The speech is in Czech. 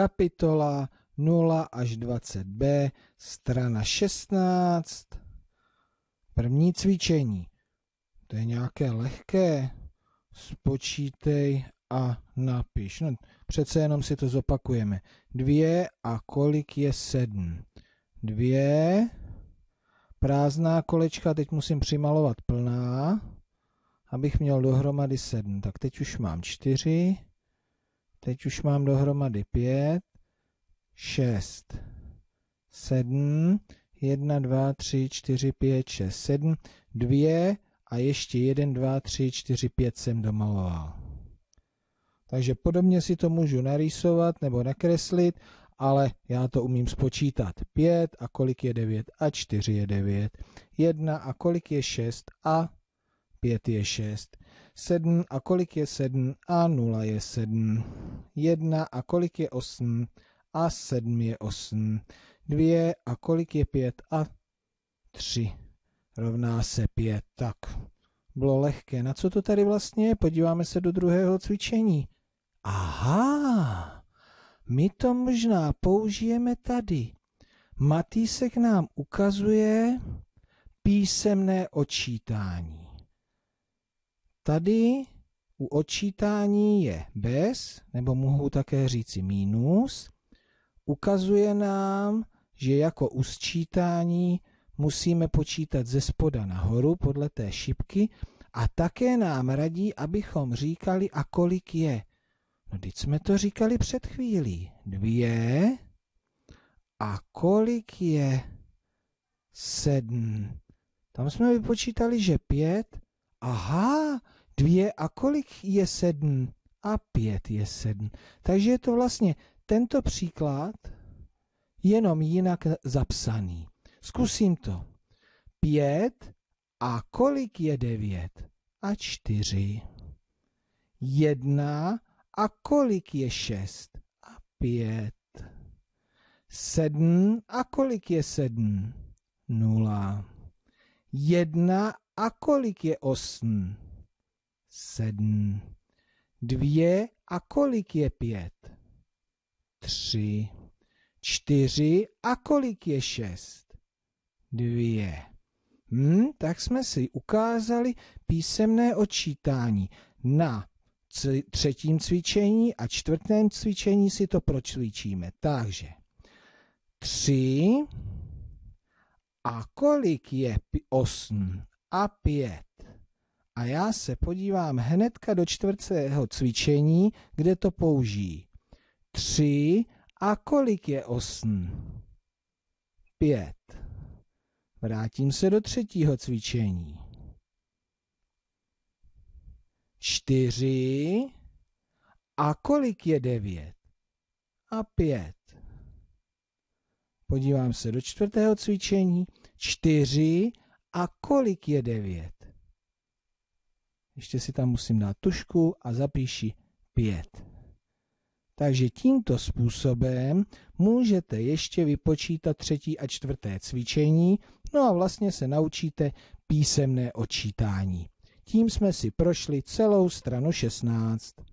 kapitola 0 až 20b, strana 16. První cvičení. To je nějaké lehké. Spočítej a napiš. No, přece jenom si to zopakujeme. Dvě a kolik je sedm? Dvě. Prázdná kolečka, teď musím přimalovat plná, abych měl dohromady sedm. Tak teď už mám čtyři. Teď už mám dohromady 5, 6, 7, 1, 2, 3, 4, 5, 6, 7, 2 a ještě 1, 2, 3, 4, 5 jsem domaloval. Takže podobně si to můžu narýsovat nebo nakreslit, ale já to umím spočítat. 5 a kolik je 9 a 4 je 9, 1 a kolik je 6 a 5 je 6. 7 a kolik je 7 a 0 je 7. 1 a kolik je 8 a 7 je 8. 2 a kolik je 5 a 3 rovná se 5. Tak, bylo lehké. Na co to tady vlastně je? Podíváme se do druhého cvičení. Aha, my to možná použijeme tady. Matýsek nám ukazuje písemné očítání. Tady u odčítání je bez, nebo mohu také říci minus. Ukazuje nám, že jako u sčítání musíme počítat ze spoda nahoru podle té šipky a také nám radí, abychom říkali, a kolik je. No teď jsme to říkali před chvílí. Dvě. A kolik je? Sedm. Tam jsme vypočítali, že pět aha, dvě a kolik je sedm? A pět je sedm. Takže je to vlastně tento příklad, jenom jinak zapsaný. Zkusím to. Pět a kolik je devět? A čtyři. Jedna a kolik je šest? A pět. Sedm a kolik je sedm? Nula. Jedna a kolik je osm? Sedm. Dvě a kolik je pět? Tři. Čtyři a kolik je šest? Dvě. Hm, tak jsme si ukázali písemné odčítání. Na třetím cvičení a čtvrtém cvičení si to pročvičíme. Takže tři a kolik je 8 a 5? A já se podívám hnedka do čtvrtého cvičení, kde to použijí. 3 a kolik je 8? 5. Vrátím se do třetího cvičení. 4 a kolik je 9? A 5. Podívám se do čtvrtého cvičení. čtyři a kolik je devět? Ještě si tam musím dát tušku a zapíši pět. Takže tímto způsobem můžete ještě vypočítat třetí a čtvrté cvičení, no a vlastně se naučíte písemné odčítání. Tím jsme si prošli celou stranu 16.